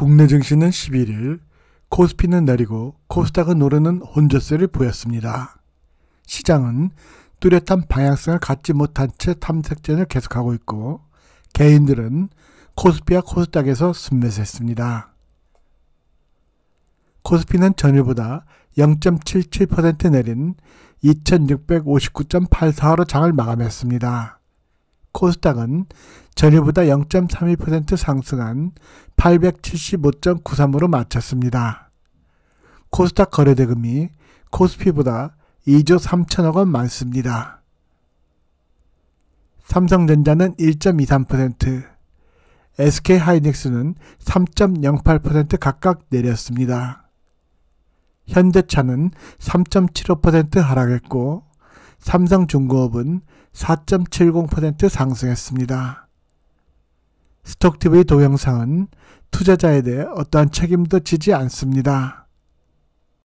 국내 증시는 11일, 코스피는 내리고 코스닥은 오르는 혼조세를 보였습니다. 시장은 뚜렷한 방향성을 갖지 못한 채 탐색전을 계속하고 있고 개인들은 코스피와 코스닥에서 순매수했습니다. 코스피는 전일보다 0.77% 내린 2659.84로 장을 마감했습니다. 코스닥은 전일보다 0.31% 상승한 875.93으로 마쳤습니다. 코스닥 거래대금이 코스피보다 2조 3천억 원 많습니다. 삼성전자는 1.23%, SK하이닉스는 3.08% 각각 내렸습니다. 현대차는 3.75% 하락했고 삼성중공업은 4.70% 상승했습니다. 스톡TV 동영상은 투자자에 대해 어떠한 책임도 지지 않습니다.